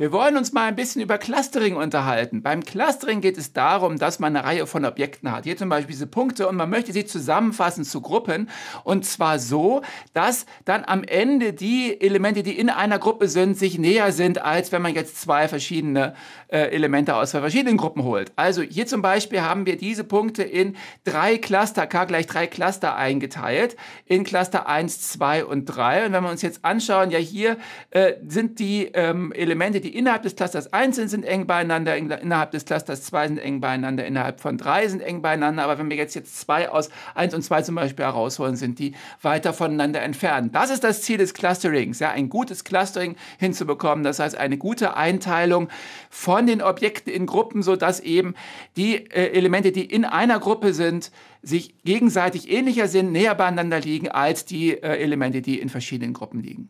Wir wollen uns mal ein bisschen über Clustering unterhalten. Beim Clustering geht es darum, dass man eine Reihe von Objekten hat. Hier zum Beispiel diese Punkte und man möchte sie zusammenfassen zu Gruppen. Und zwar so, dass dann am Ende die Elemente, die in einer Gruppe sind, sich näher sind, als wenn man jetzt zwei verschiedene äh, Elemente aus zwei verschiedenen Gruppen holt. Also hier zum Beispiel haben wir diese Punkte in drei Cluster, k gleich drei Cluster eingeteilt, in Cluster 1, 2 und 3. Und wenn wir uns jetzt anschauen, ja hier äh, sind die ähm, Elemente, die die innerhalb des Clusters 1 sind, sind eng beieinander, innerhalb des Clusters 2 sind eng beieinander, innerhalb von 3 sind eng beieinander. Aber wenn wir jetzt, jetzt 2 aus 1 und 2 zum Beispiel herausholen, sind die weiter voneinander entfernt. Das ist das Ziel des Clusterings, ja, ein gutes Clustering hinzubekommen. Das heißt, eine gute Einteilung von den Objekten in Gruppen, sodass eben die äh, Elemente, die in einer Gruppe sind, sich gegenseitig ähnlicher sind, näher beieinander liegen als die äh, Elemente, die in verschiedenen Gruppen liegen.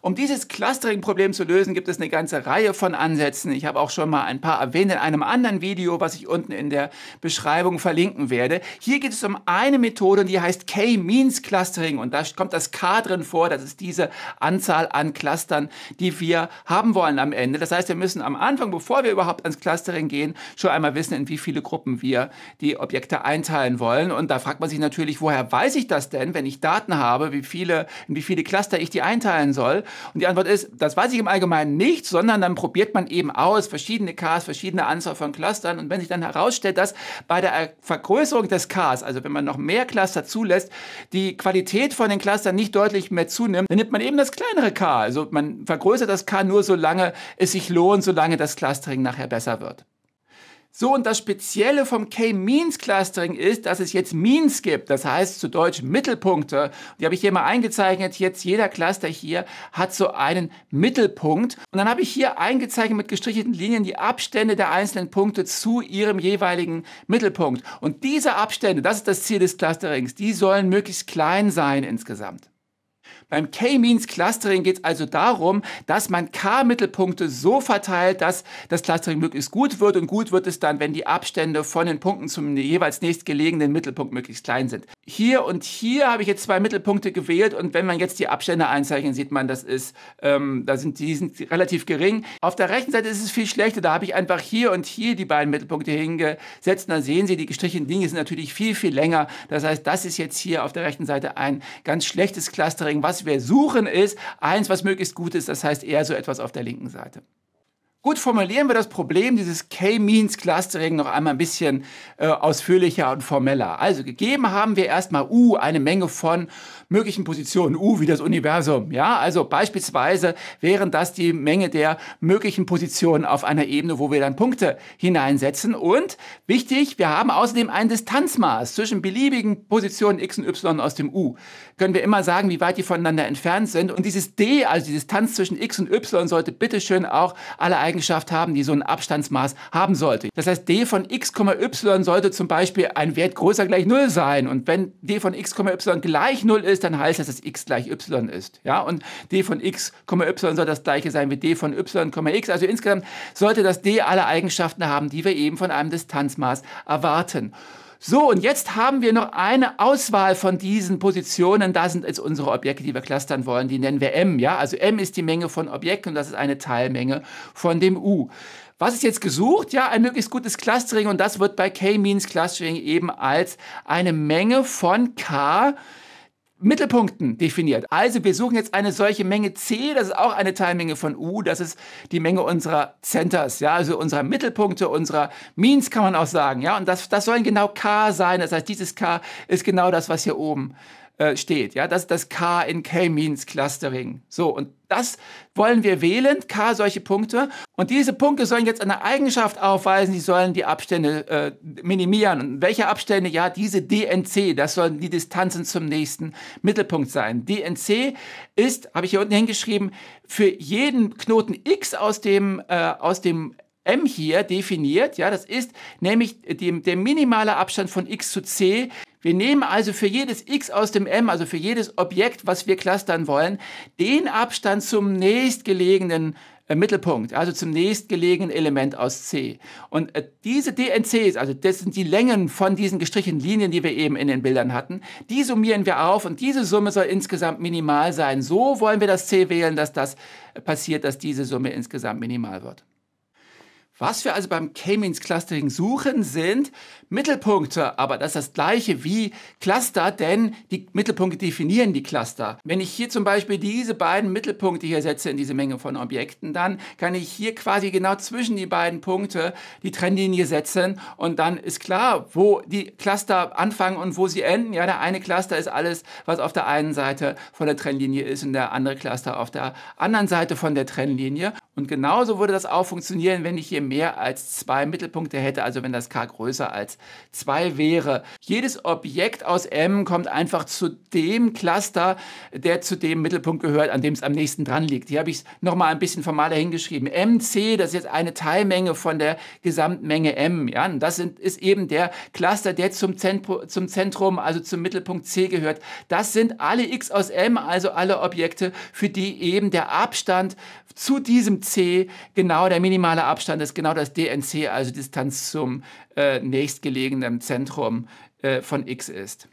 Um dieses Clustering-Problem zu lösen, gibt es eine ganze Reihe von Ansätzen. Ich habe auch schon mal ein paar erwähnt in einem anderen Video, was ich unten in der Beschreibung verlinken werde. Hier geht es um eine Methode und die heißt K-Means Clustering und da kommt das K drin vor. Das ist diese Anzahl an Clustern, die wir haben wollen am Ende. Das heißt, wir müssen am Anfang, bevor wir überhaupt ans Clustering gehen, schon einmal wissen, in wie viele Gruppen wir die Objekte einteilen wollen. Und da fragt man sich natürlich, woher weiß ich das denn, wenn ich Daten habe, wie viele, in wie viele Cluster ich die einteilen soll? soll? Und die Antwort ist, das weiß ich im Allgemeinen nicht, sondern dann probiert man eben aus, verschiedene Ks, verschiedene Anzahl von Clustern. Und wenn sich dann herausstellt, dass bei der Vergrößerung des Ks, also wenn man noch mehr Cluster zulässt, die Qualität von den Clustern nicht deutlich mehr zunimmt, dann nimmt man eben das kleinere K. Also man vergrößert das K nur, solange es sich lohnt, solange das Clustering nachher besser wird. So, und das Spezielle vom K-Means-Clustering ist, dass es jetzt Means gibt, das heißt zu Deutsch Mittelpunkte. Die habe ich hier mal eingezeichnet. Jetzt jeder Cluster hier hat so einen Mittelpunkt. Und dann habe ich hier eingezeichnet mit gestrichelten Linien die Abstände der einzelnen Punkte zu ihrem jeweiligen Mittelpunkt. Und diese Abstände, das ist das Ziel des Clusterings, die sollen möglichst klein sein insgesamt. Beim K-Means-Clustering geht es also darum, dass man K-Mittelpunkte so verteilt, dass das Clustering möglichst gut wird und gut wird es dann, wenn die Abstände von den Punkten zum jeweils nächstgelegenen Mittelpunkt möglichst klein sind. Hier und hier habe ich jetzt zwei Mittelpunkte gewählt und wenn man jetzt die Abstände einzeichnet, sieht man, das ist, ähm, da sind die sind relativ gering. Auf der rechten Seite ist es viel schlechter, da habe ich einfach hier und hier die beiden Mittelpunkte hingesetzt und dann sehen Sie, die gestrichenen Dinge sind natürlich viel, viel länger. Das heißt, das ist jetzt hier auf der rechten Seite ein ganz schlechtes Clustering, was was wir suchen, ist eins, was möglichst gut ist. Das heißt eher so etwas auf der linken Seite. Gut, formulieren wir das Problem dieses K-Means-Clustering noch einmal ein bisschen äh, ausführlicher und formeller. Also gegeben haben wir erstmal U eine Menge von möglichen Positionen, U wie das Universum. Ja, also beispielsweise wären das die Menge der möglichen Positionen auf einer Ebene, wo wir dann Punkte hineinsetzen. Und wichtig, wir haben außerdem ein Distanzmaß zwischen beliebigen Positionen x und y aus dem U. Können wir immer sagen, wie weit die voneinander entfernt sind. Und dieses D, also die Distanz zwischen x und y, sollte bitteschön auch alle Eigenschaft haben, die so ein Abstandsmaß haben sollte. Das heißt, d von x, y sollte zum Beispiel ein Wert größer gleich 0 sein. Und wenn d von x, y gleich 0 ist, dann heißt das, dass x gleich y ist. Ja? Und d von x, y soll das gleiche sein wie d von y, x. Also insgesamt sollte das d alle Eigenschaften haben, die wir eben von einem Distanzmaß erwarten. So, und jetzt haben wir noch eine Auswahl von diesen Positionen. Da sind jetzt unsere Objekte, die wir clustern wollen. Die nennen wir M. Ja? Also M ist die Menge von Objekten und das ist eine Teilmenge von dem U. Was ist jetzt gesucht? Ja, ein möglichst gutes Clustering und das wird bei K-Means Clustering eben als eine Menge von K Mittelpunkten definiert. Also wir suchen jetzt eine solche Menge C, das ist auch eine Teilmenge von U, das ist die Menge unserer Centers, ja, also unserer Mittelpunkte, unserer Means kann man auch sagen, ja, und das, das sollen genau K sein, das heißt, dieses K ist genau das, was hier oben äh, steht. Ja, das ist das K in K-Means Clustering. So, und das wollen wir wählen, K solche Punkte. Und diese Punkte sollen jetzt eine Eigenschaft aufweisen, die sollen die Abstände äh, minimieren. Und welche Abstände? Ja, diese DNC, das sollen die Distanzen zum nächsten Mittelpunkt sein. DNC ist, habe ich hier unten hingeschrieben, für jeden Knoten X aus dem, äh, aus dem M hier definiert. Ja, das ist nämlich die, der minimale Abstand von X zu C wir nehmen also für jedes x aus dem m, also für jedes Objekt, was wir clustern wollen, den Abstand zum nächstgelegenen äh, Mittelpunkt, also zum nächstgelegenen Element aus C. Und äh, diese DNCs, also das sind die Längen von diesen gestrichenen Linien, die wir eben in den Bildern hatten, die summieren wir auf und diese Summe soll insgesamt minimal sein. So wollen wir das C wählen, dass das äh, passiert, dass diese Summe insgesamt minimal wird. Was wir also beim K-Means Clustering suchen, sind Mittelpunkte, aber das ist das gleiche wie Cluster, denn die Mittelpunkte definieren die Cluster. Wenn ich hier zum Beispiel diese beiden Mittelpunkte hier setze in diese Menge von Objekten, dann kann ich hier quasi genau zwischen die beiden Punkte die Trennlinie setzen und dann ist klar, wo die Cluster anfangen und wo sie enden. Ja, der eine Cluster ist alles, was auf der einen Seite von der Trennlinie ist und der andere Cluster auf der anderen Seite von der Trennlinie. Und genauso würde das auch funktionieren, wenn ich hier mehr als zwei Mittelpunkte hätte, also wenn das k größer als zwei wäre. Jedes Objekt aus M kommt einfach zu dem Cluster, der zu dem Mittelpunkt gehört, an dem es am nächsten dran liegt. Hier habe ich es nochmal ein bisschen formaler hingeschrieben. MC, das ist jetzt eine Teilmenge von der Gesamtmenge M. Ja? Und das sind, ist eben der Cluster, der zum, Zentru zum Zentrum, also zum Mittelpunkt C gehört. Das sind alle X aus M, also alle Objekte, für die eben der Abstand zu diesem C genau der minimale Abstand des genau das DNC, also Distanz zum äh, nächstgelegenen Zentrum äh, von X ist.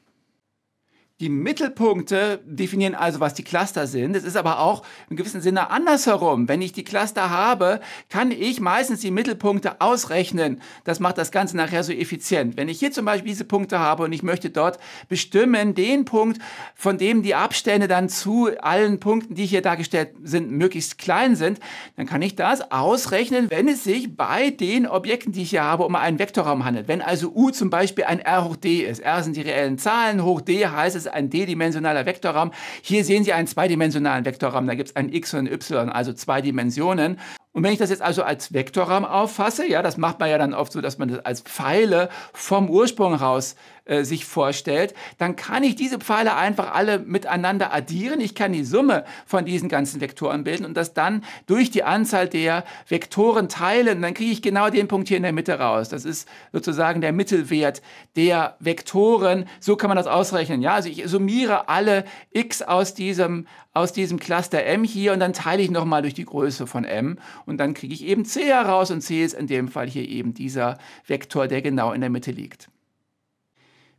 Die Mittelpunkte definieren also, was die Cluster sind. Es ist aber auch im gewissen Sinne andersherum. Wenn ich die Cluster habe, kann ich meistens die Mittelpunkte ausrechnen. Das macht das Ganze nachher so effizient. Wenn ich hier zum Beispiel diese Punkte habe und ich möchte dort bestimmen, den Punkt, von dem die Abstände dann zu allen Punkten, die hier dargestellt sind, möglichst klein sind, dann kann ich das ausrechnen, wenn es sich bei den Objekten, die ich hier habe, um einen Vektorraum handelt. Wenn also U zum Beispiel ein R hoch D ist. R sind die reellen Zahlen, hoch D heißt es ein d-dimensionaler Vektorraum. Hier sehen Sie einen zweidimensionalen Vektorraum. Da gibt es ein x und ein y, also zwei Dimensionen. Und wenn ich das jetzt also als Vektorraum auffasse, ja, das macht man ja dann oft so, dass man das als Pfeile vom Ursprung raus äh, sich vorstellt, dann kann ich diese Pfeile einfach alle miteinander addieren. Ich kann die Summe von diesen ganzen Vektoren bilden und das dann durch die Anzahl der Vektoren teilen. Dann kriege ich genau den Punkt hier in der Mitte raus. Das ist sozusagen der Mittelwert der Vektoren. So kann man das ausrechnen. Ja, also ich summiere alle x aus diesem, aus diesem Cluster M hier und dann teile ich nochmal durch die Größe von M und dann kriege ich eben C heraus und C ist in dem Fall hier eben dieser Vektor, der genau in der Mitte liegt.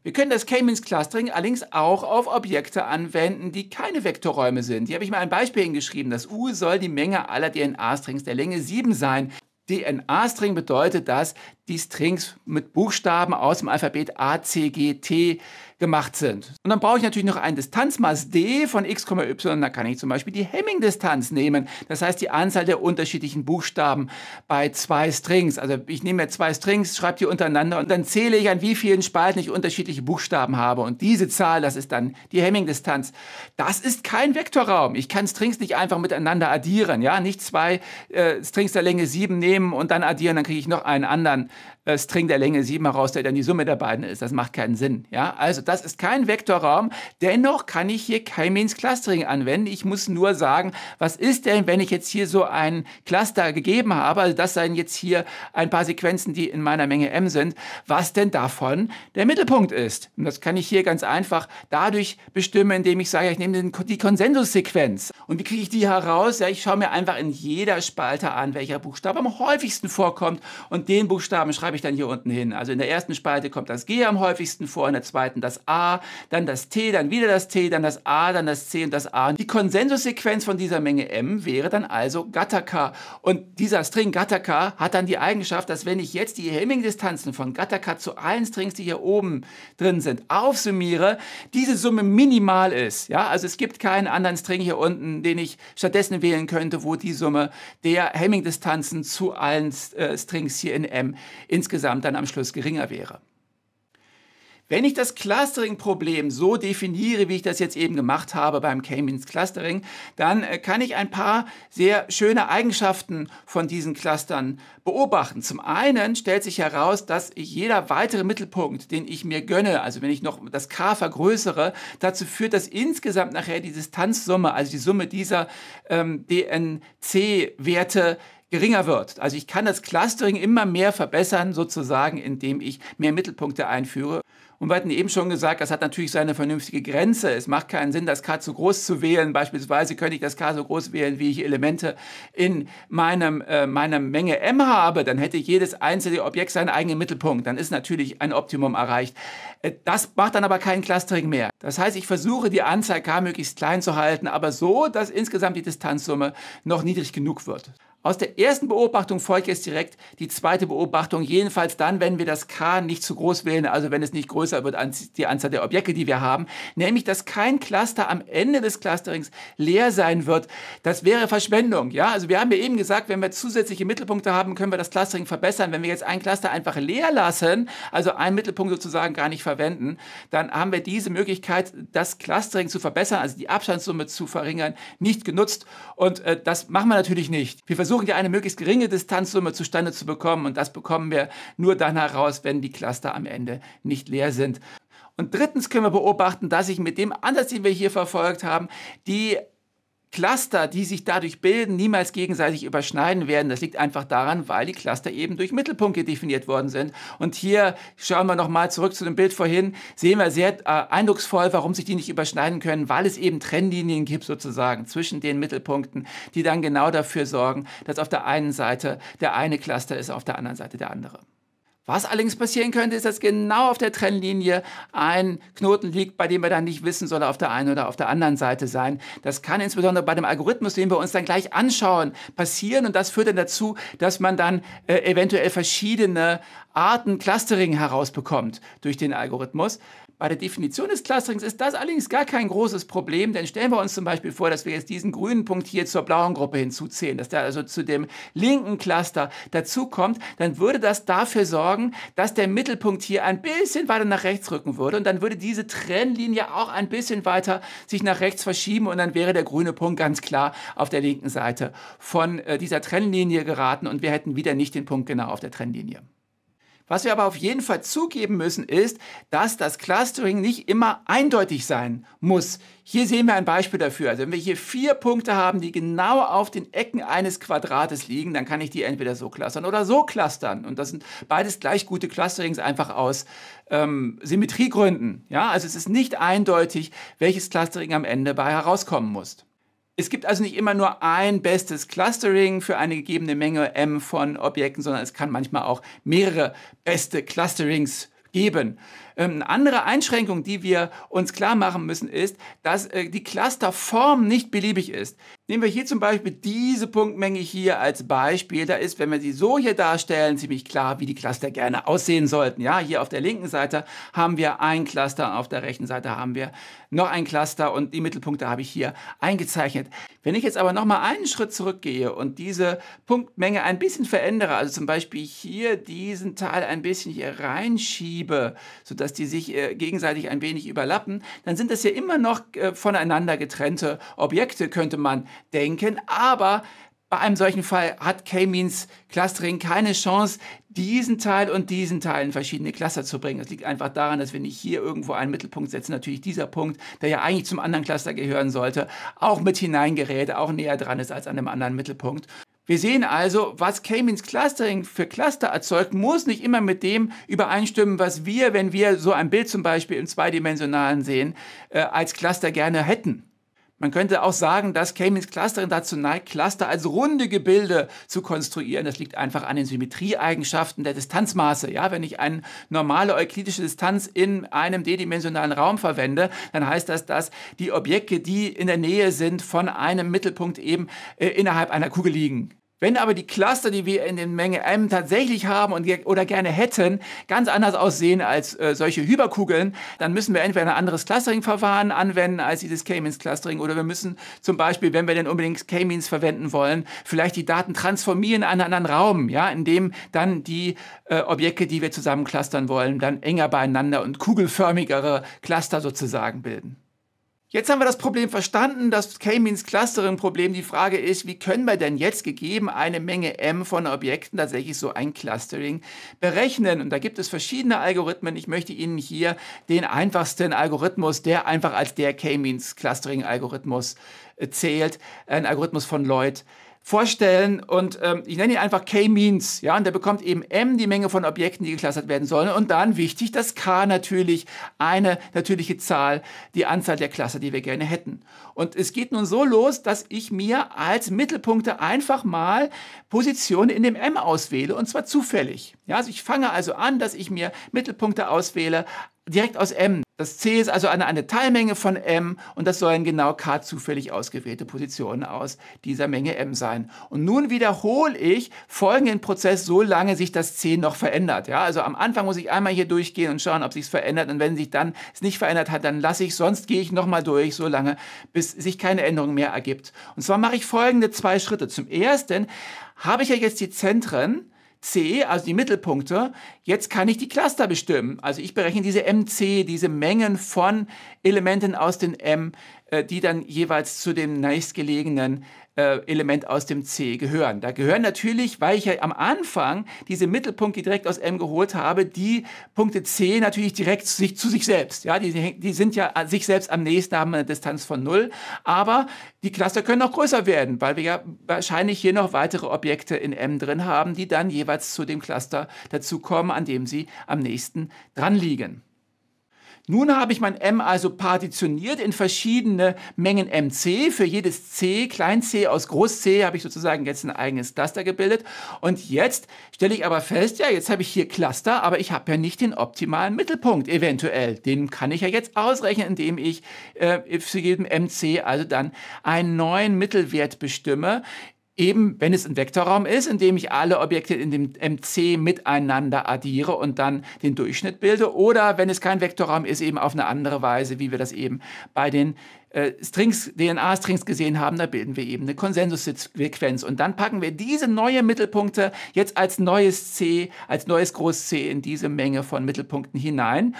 Wir können das K-Means Clustering allerdings auch auf Objekte anwenden, die keine Vektorräume sind. Hier habe ich mal ein Beispiel hingeschrieben. Das U soll die Menge aller DNA-Strings der Länge 7 sein. DNA-String bedeutet dass die Strings mit Buchstaben aus dem Alphabet A, C, G, T gemacht sind. Und dann brauche ich natürlich noch ein Distanzmaß D von x, y. Da kann ich zum Beispiel die Hemming-Distanz nehmen. Das heißt, die Anzahl der unterschiedlichen Buchstaben bei zwei Strings. Also ich nehme mir zwei Strings, schreibe die untereinander und dann zähle ich, an wie vielen Spalten ich unterschiedliche Buchstaben habe. Und diese Zahl, das ist dann die Hemming-Distanz. Das ist kein Vektorraum. Ich kann Strings nicht einfach miteinander addieren. Ja, nicht zwei äh, Strings der Länge 7 nehmen und dann addieren, dann kriege ich noch einen anderen String der Länge 7 heraus, der dann die Summe der beiden ist. Das macht keinen Sinn. Ja? Also das ist kein Vektorraum. Dennoch kann ich hier kein means Clustering anwenden. Ich muss nur sagen, was ist denn, wenn ich jetzt hier so ein Cluster gegeben habe, also das seien jetzt hier ein paar Sequenzen, die in meiner Menge M sind, was denn davon der Mittelpunkt ist. Und das kann ich hier ganz einfach dadurch bestimmen, indem ich sage, ich nehme die Konsensussequenz. Und wie kriege ich die heraus? Ja, ich schaue mir einfach in jeder Spalte an, welcher Buchstabe am häufigsten vorkommt und den Buchstaben Buchstaben schreibe ich dann hier unten hin. Also in der ersten Spalte kommt das G am häufigsten vor, in der zweiten das A, dann das T, dann wieder das T, dann das A, dann das C und das A. Die Konsensussequenz von dieser Menge M wäre dann also Gattaca. Und dieser String Gattaca hat dann die Eigenschaft, dass wenn ich jetzt die Hemming-Distanzen von Gattaca zu allen Strings, die hier oben drin sind, aufsummiere, diese Summe minimal ist. Ja, also es gibt keinen anderen String hier unten, den ich stattdessen wählen könnte, wo die Summe der Hemming-Distanzen zu allen äh, Strings hier in M insgesamt dann am Schluss geringer wäre. Wenn ich das Clustering-Problem so definiere, wie ich das jetzt eben gemacht habe beim K-Means Clustering, dann äh, kann ich ein paar sehr schöne Eigenschaften von diesen Clustern beobachten. Zum einen stellt sich heraus, dass jeder weitere Mittelpunkt, den ich mir gönne, also wenn ich noch das K vergrößere, dazu führt, dass insgesamt nachher die Distanzsumme, also die Summe dieser ähm, DNC-Werte, geringer wird. Also ich kann das Clustering immer mehr verbessern, sozusagen, indem ich mehr Mittelpunkte einführe. Und wir hatten eben schon gesagt, das hat natürlich seine vernünftige Grenze. Es macht keinen Sinn, das K zu groß zu wählen. Beispielsweise könnte ich das K so groß wählen, wie ich Elemente in meinem, äh, meiner Menge M habe. Dann hätte jedes einzelne Objekt seinen eigenen Mittelpunkt. Dann ist natürlich ein Optimum erreicht. Äh, das macht dann aber kein Clustering mehr. Das heißt, ich versuche, die Anzahl K möglichst klein zu halten, aber so, dass insgesamt die Distanzsumme noch niedrig genug wird. Aus der ersten Beobachtung folgt jetzt direkt die zweite Beobachtung, jedenfalls dann, wenn wir das K nicht zu groß wählen, also wenn es nicht größer wird als die Anzahl der Objekte, die wir haben, nämlich, dass kein Cluster am Ende des Clusterings leer sein wird. Das wäre Verschwendung, ja? Also wir haben ja eben gesagt, wenn wir zusätzliche Mittelpunkte haben, können wir das Clustering verbessern. Wenn wir jetzt ein Cluster einfach leer lassen, also einen Mittelpunkt sozusagen gar nicht verwenden, dann haben wir diese Möglichkeit, das Clustering zu verbessern, also die Abstandssumme zu verringern, nicht genutzt. Und äh, das machen wir natürlich nicht. Wir versuchen versuchen ja eine möglichst geringe Distanzsumme zustande zu bekommen und das bekommen wir nur dann heraus, wenn die Cluster am Ende nicht leer sind. Und drittens können wir beobachten, dass sich mit dem Ansatz, den wir hier verfolgt haben, die Cluster, die sich dadurch bilden, niemals gegenseitig überschneiden werden. Das liegt einfach daran, weil die Cluster eben durch Mittelpunkte definiert worden sind. Und hier schauen wir nochmal zurück zu dem Bild vorhin, sehen wir sehr äh, eindrucksvoll, warum sich die nicht überschneiden können, weil es eben Trennlinien gibt sozusagen zwischen den Mittelpunkten, die dann genau dafür sorgen, dass auf der einen Seite der eine Cluster ist, auf der anderen Seite der andere. Was allerdings passieren könnte, ist, dass genau auf der Trennlinie ein Knoten liegt, bei dem wir dann nicht wissen, soll er auf der einen oder auf der anderen Seite sein. Das kann insbesondere bei dem Algorithmus, den wir uns dann gleich anschauen, passieren. Und das führt dann dazu, dass man dann äh, eventuell verschiedene Arten Clustering herausbekommt durch den Algorithmus. Bei der Definition des Clusterings ist das allerdings gar kein großes Problem, denn stellen wir uns zum Beispiel vor, dass wir jetzt diesen grünen Punkt hier zur blauen Gruppe hinzuzählen, dass der also zu dem linken Cluster dazukommt, dann würde das dafür sorgen, dass der Mittelpunkt hier ein bisschen weiter nach rechts rücken würde und dann würde diese Trennlinie auch ein bisschen weiter sich nach rechts verschieben und dann wäre der grüne Punkt ganz klar auf der linken Seite von äh, dieser Trennlinie geraten und wir hätten wieder nicht den Punkt genau auf der Trennlinie. Was wir aber auf jeden Fall zugeben müssen, ist, dass das Clustering nicht immer eindeutig sein muss. Hier sehen wir ein Beispiel dafür. Also wenn wir hier vier Punkte haben, die genau auf den Ecken eines Quadrates liegen, dann kann ich die entweder so clustern oder so clustern. Und das sind beides gleich gute Clusterings, einfach aus ähm, Symmetriegründen. Ja, also es ist nicht eindeutig, welches Clustering am Ende bei herauskommen muss. Es gibt also nicht immer nur ein bestes Clustering für eine gegebene Menge M von Objekten, sondern es kann manchmal auch mehrere beste Clusterings heben. Ähm, eine andere Einschränkung, die wir uns klar machen müssen, ist, dass äh, die Clusterform nicht beliebig ist. Nehmen wir hier zum Beispiel diese Punktmenge hier als Beispiel. Da ist, wenn wir sie so hier darstellen, ziemlich klar, wie die Cluster gerne aussehen sollten. Ja, hier auf der linken Seite haben wir ein Cluster, auf der rechten Seite haben wir noch ein Cluster und die Mittelpunkte habe ich hier eingezeichnet. Wenn ich jetzt aber nochmal einen Schritt zurückgehe und diese Punktmenge ein bisschen verändere, also zum Beispiel hier diesen Teil ein bisschen hier reinschiebe, sodass die sich äh, gegenseitig ein wenig überlappen, dann sind das ja immer noch äh, voneinander getrennte Objekte, könnte man denken. Aber bei einem solchen Fall hat K-Means Clustering keine Chance, diesen Teil und diesen Teil in verschiedene Cluster zu bringen. Das liegt einfach daran, dass wir nicht hier irgendwo einen Mittelpunkt setzen, natürlich dieser Punkt, der ja eigentlich zum anderen Cluster gehören sollte, auch mit hineingerät, auch näher dran ist als an einem anderen Mittelpunkt. Wir sehen also, was K-Means Clustering für Cluster erzeugt, muss nicht immer mit dem übereinstimmen, was wir, wenn wir so ein Bild zum Beispiel im Zweidimensionalen sehen, äh, als Cluster gerne hätten. Man könnte auch sagen, dass k Kamins Clusterin dazu neigt, Cluster als runde Gebilde zu konstruieren. Das liegt einfach an den Symmetrieeigenschaften der Distanzmaße. Ja, wenn ich eine normale euklidische Distanz in einem d-dimensionalen Raum verwende, dann heißt das, dass die Objekte, die in der Nähe sind von einem Mittelpunkt eben äh, innerhalb einer Kugel liegen. Wenn aber die Cluster, die wir in den Menge M tatsächlich haben und, oder gerne hätten, ganz anders aussehen als äh, solche Hyperkugeln, dann müssen wir entweder ein anderes Clustering-Verfahren anwenden als dieses K-Means-Clustering oder wir müssen zum Beispiel, wenn wir denn unbedingt K-Means verwenden wollen, vielleicht die Daten transformieren an einen anderen Raum, ja, in dem dann die äh, Objekte, die wir zusammen clustern wollen, dann enger beieinander und kugelförmigere Cluster sozusagen bilden. Jetzt haben wir das Problem verstanden, das K-Means Clustering-Problem. Die Frage ist, wie können wir denn jetzt gegeben eine Menge M von Objekten tatsächlich so ein Clustering berechnen? Und da gibt es verschiedene Algorithmen. Ich möchte Ihnen hier den einfachsten Algorithmus, der einfach als der K-Means Clustering-Algorithmus äh, zählt, ein Algorithmus von Lloyd vorstellen und ähm, ich nenne ihn einfach K-Means, ja, und der bekommt eben M die Menge von Objekten, die geclustert werden sollen und dann wichtig, das K natürlich eine natürliche Zahl, die Anzahl der Cluster, die wir gerne hätten. Und es geht nun so los, dass ich mir als Mittelpunkte einfach mal Positionen in dem M auswähle und zwar zufällig. Ja, also ich fange also an, dass ich mir Mittelpunkte auswähle direkt aus M. Das C ist also eine, eine Teilmenge von M und das sollen genau k zufällig ausgewählte Positionen aus dieser Menge M sein. Und nun wiederhole ich folgenden Prozess, solange sich das C noch verändert. Ja, also am Anfang muss ich einmal hier durchgehen und schauen, ob sich es verändert und wenn sich dann es nicht verändert hat, dann lasse ich, sonst gehe ich nochmal durch, solange bis sich keine Änderung mehr ergibt. Und zwar mache ich folgende zwei Schritte. Zum ersten habe ich ja jetzt die Zentren, C, also die Mittelpunkte. Jetzt kann ich die Cluster bestimmen. Also ich berechne diese MC, diese Mengen von Elementen aus den M, äh, die dann jeweils zu dem nächstgelegenen äh, Element aus dem C gehören. Da gehören natürlich, weil ich ja am Anfang diese Mittelpunkte direkt aus M geholt habe, die Punkte C natürlich direkt sich, zu sich selbst. Ja, die, die sind ja sich selbst am nächsten, haben eine Distanz von null. Aber die Cluster können noch größer werden, weil wir ja wahrscheinlich hier noch weitere Objekte in M drin haben, die dann jeweils zu dem Cluster dazukommen, an dem sie am nächsten dran liegen. Nun habe ich mein M also partitioniert in verschiedene Mengen MC. Für jedes C, Klein c aus Groß C, habe ich sozusagen jetzt ein eigenes Cluster gebildet. Und jetzt stelle ich aber fest, ja, jetzt habe ich hier Cluster, aber ich habe ja nicht den optimalen Mittelpunkt eventuell. Den kann ich ja jetzt ausrechnen, indem ich äh, für jedem MC also dann einen neuen Mittelwert bestimme, Eben, wenn es ein Vektorraum ist, in dem ich alle Objekte in dem MC miteinander addiere und dann den Durchschnitt bilde. Oder wenn es kein Vektorraum ist, eben auf eine andere Weise, wie wir das eben bei den äh, Strings, DNA-Strings gesehen haben. Da bilden wir eben eine Konsensussequenz. Und dann packen wir diese neue Mittelpunkte jetzt als neues C, als neues Groß C in diese Menge von Mittelpunkten hinein.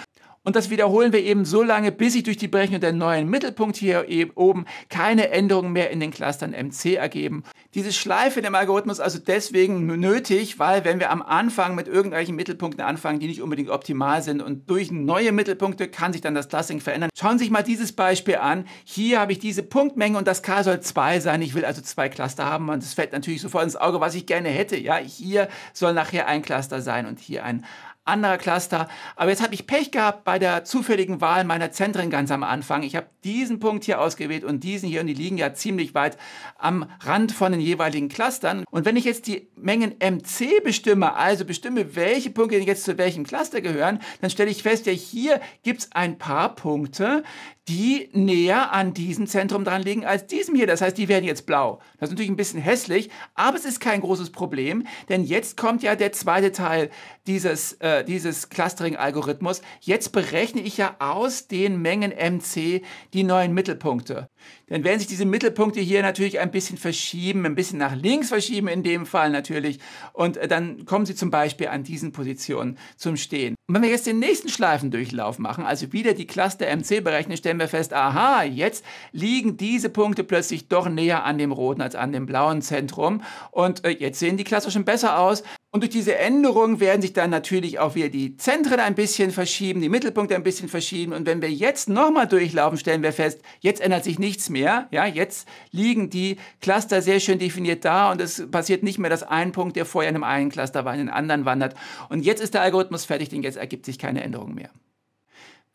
Und das wiederholen wir eben so lange, bis sich durch die Berechnung der neuen Mittelpunkte hier oben keine Änderungen mehr in den Clustern MC ergeben. Diese Schleife in dem Algorithmus ist also deswegen nötig, weil wenn wir am Anfang mit irgendwelchen Mittelpunkten anfangen, die nicht unbedingt optimal sind und durch neue Mittelpunkte kann sich dann das Clustering verändern. Schauen Sie sich mal dieses Beispiel an. Hier habe ich diese Punktmenge und das K soll 2 sein. Ich will also zwei Cluster haben und es fällt natürlich sofort ins Auge, was ich gerne hätte. Ja, hier soll nachher ein Cluster sein und hier ein anderer Cluster. Aber jetzt habe ich Pech gehabt bei der zufälligen Wahl meiner Zentren ganz am Anfang. Ich habe diesen Punkt hier ausgewählt und diesen hier und die liegen ja ziemlich weit am Rand von den jeweiligen Clustern. Und wenn ich jetzt die Mengen MC bestimme, also bestimme, welche Punkte jetzt zu welchem Cluster gehören, dann stelle ich fest, ja hier gibt es ein paar Punkte, die näher an diesem Zentrum dran liegen als diesem hier. Das heißt, die werden jetzt blau. Das ist natürlich ein bisschen hässlich, aber es ist kein großes Problem, denn jetzt kommt ja der zweite Teil dieses, äh, dieses Clustering-Algorithmus. Jetzt berechne ich ja aus den Mengen MC die neuen Mittelpunkte dann werden sich diese Mittelpunkte hier natürlich ein bisschen verschieben, ein bisschen nach links verschieben in dem Fall natürlich. Und äh, dann kommen sie zum Beispiel an diesen Positionen zum Stehen. Und wenn wir jetzt den nächsten Schleifendurchlauf machen, also wieder die Cluster MC berechnen, stellen wir fest, aha, jetzt liegen diese Punkte plötzlich doch näher an dem roten als an dem blauen Zentrum. Und äh, jetzt sehen die Cluster schon besser aus. Und durch diese Änderung werden sich dann natürlich auch wieder die Zentren ein bisschen verschieben, die Mittelpunkte ein bisschen verschieben. Und wenn wir jetzt nochmal durchlaufen, stellen wir fest, jetzt ändert sich nichts mehr. Ja, jetzt liegen die Cluster sehr schön definiert da und es passiert nicht mehr, dass ein Punkt, der vorher in einem einen Cluster war, in den anderen wandert. Und jetzt ist der Algorithmus fertig, denn jetzt ergibt sich keine Änderung mehr.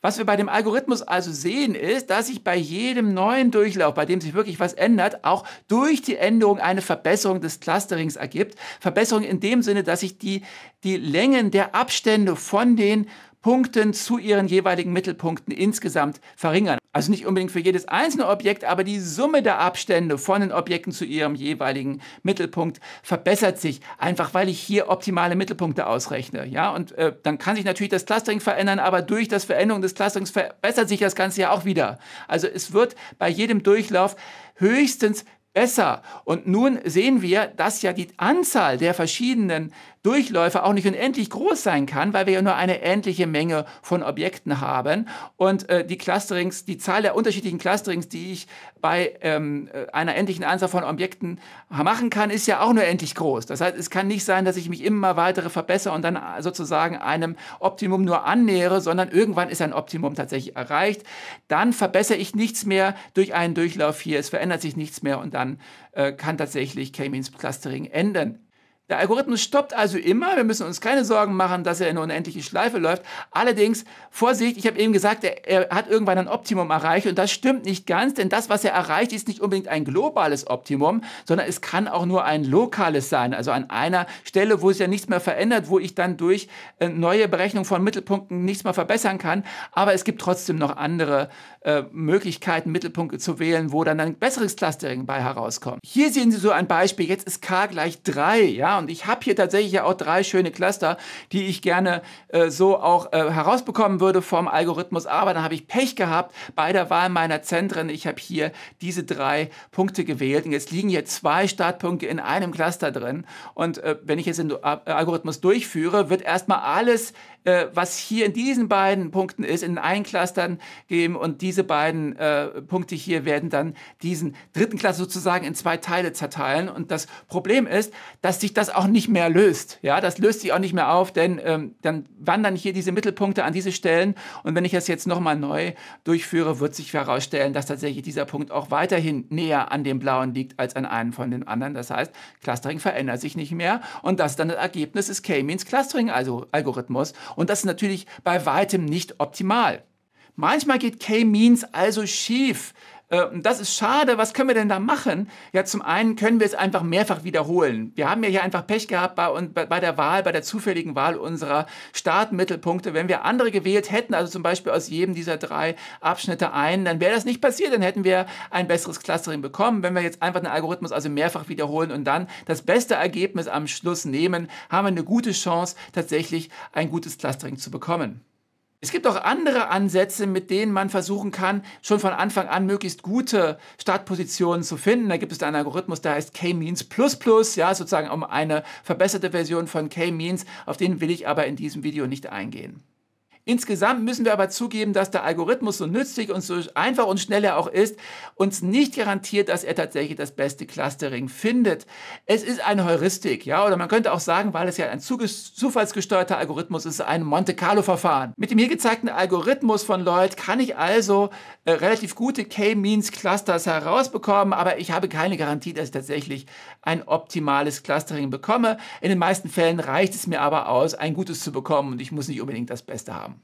Was wir bei dem Algorithmus also sehen, ist, dass sich bei jedem neuen Durchlauf, bei dem sich wirklich was ändert, auch durch die Änderung eine Verbesserung des Clusterings ergibt. Verbesserung in dem Sinne, dass sich die, die Längen der Abstände von den Punkten zu ihren jeweiligen Mittelpunkten insgesamt verringern. Also nicht unbedingt für jedes einzelne Objekt, aber die Summe der Abstände von den Objekten zu ihrem jeweiligen Mittelpunkt verbessert sich, einfach weil ich hier optimale Mittelpunkte ausrechne. Ja, und äh, dann kann sich natürlich das Clustering verändern, aber durch das Veränderung des Clusterings verbessert sich das Ganze ja auch wieder. Also es wird bei jedem Durchlauf höchstens besser. Und nun sehen wir, dass ja die Anzahl der verschiedenen Durchläufer auch nicht unendlich groß sein kann, weil wir ja nur eine endliche Menge von Objekten haben. Und äh, die Clusterings, die Zahl der unterschiedlichen Clusterings, die ich bei ähm, äh, einer endlichen Anzahl von Objekten machen kann, ist ja auch nur endlich groß. Das heißt, es kann nicht sein, dass ich mich immer weitere verbessere und dann äh, sozusagen einem Optimum nur annähere, sondern irgendwann ist ein Optimum tatsächlich erreicht. Dann verbessere ich nichts mehr durch einen Durchlauf hier, es verändert sich nichts mehr und dann äh, kann tatsächlich K-Means Clustering enden. Der Algorithmus stoppt also immer. Wir müssen uns keine Sorgen machen, dass er in eine unendliche Schleife läuft. Allerdings, Vorsicht, ich habe eben gesagt, er, er, hat irgendwann ein Optimum erreicht und das stimmt nicht ganz, denn das, was er erreicht, ist nicht unbedingt ein globales Optimum, sondern es kann auch nur ein lokales sein. Also an einer Stelle, wo es ja nichts mehr verändert, wo ich dann durch äh, neue Berechnung von Mittelpunkten nichts mehr verbessern kann. Aber es gibt trotzdem noch andere äh, Möglichkeiten, Mittelpunkte zu wählen, wo dann ein besseres Clustering bei herauskommt. Hier sehen Sie so ein Beispiel. Jetzt ist k gleich 3, ja, und ich habe hier tatsächlich ja auch drei schöne Cluster, die ich gerne äh, so auch äh, herausbekommen würde vom Algorithmus. Aber dann habe ich Pech gehabt bei der Wahl meiner Zentren. Ich habe hier diese drei Punkte gewählt. Und jetzt liegen hier zwei Startpunkte in einem Cluster drin. Und äh, wenn ich jetzt den Algorithmus durchführe, wird erstmal alles äh, was hier in diesen beiden Punkten ist, in einen Clustern geben und diese beiden äh, Punkte hier werden dann diesen dritten Cluster sozusagen in zwei Teile zerteilen und das Problem ist, dass sich das auch nicht mehr löst. Ja, das löst sich auch nicht mehr auf, denn ähm, dann wandern hier diese Mittelpunkte an diese Stellen und wenn ich das jetzt nochmal neu durchführe, wird sich herausstellen, dass tatsächlich dieser Punkt auch weiterhin näher an dem blauen liegt als an einem von den anderen. Das heißt, Clustering verändert sich nicht mehr und das dann das Ergebnis des K-Means Clustering, also Algorithmus. Und das ist natürlich bei weitem nicht optimal. Manchmal geht K-Means also schief, äh, das ist schade. Was können wir denn da machen? Ja, zum einen können wir es einfach mehrfach wiederholen. Wir haben ja hier einfach Pech gehabt bei, bei der Wahl, bei der zufälligen Wahl unserer Startmittelpunkte. Wenn wir andere gewählt hätten, also zum Beispiel aus jedem dieser drei Abschnitte einen, dann wäre das nicht passiert. Dann hätten wir ein besseres Clustering bekommen. Wenn wir jetzt einfach den Algorithmus also mehrfach wiederholen und dann das beste Ergebnis am Schluss nehmen, haben wir eine gute Chance, tatsächlich ein gutes Clustering zu bekommen. Es gibt auch andere Ansätze, mit denen man versuchen kann, schon von Anfang an möglichst gute Startpositionen zu finden. Da gibt es einen Algorithmus, der heißt K-Means ja, sozusagen um eine verbesserte Version von K-Means. Auf den will ich aber in diesem Video nicht eingehen. Insgesamt müssen wir aber zugeben, dass der Algorithmus so nützlich und so einfach und schnell er auch ist, uns nicht garantiert, dass er tatsächlich das beste Clustering findet. Es ist eine Heuristik, ja, oder man könnte auch sagen, weil es ja ein zufallsgesteuerter Algorithmus ist, ein Monte Carlo Verfahren. Mit dem hier gezeigten Algorithmus von Lloyd kann ich also äh, relativ gute K-Means Clusters herausbekommen, aber ich habe keine Garantie, dass ich tatsächlich ein optimales Clustering bekomme. In den meisten Fällen reicht es mir aber aus, ein gutes zu bekommen und ich muss nicht unbedingt das Beste haben.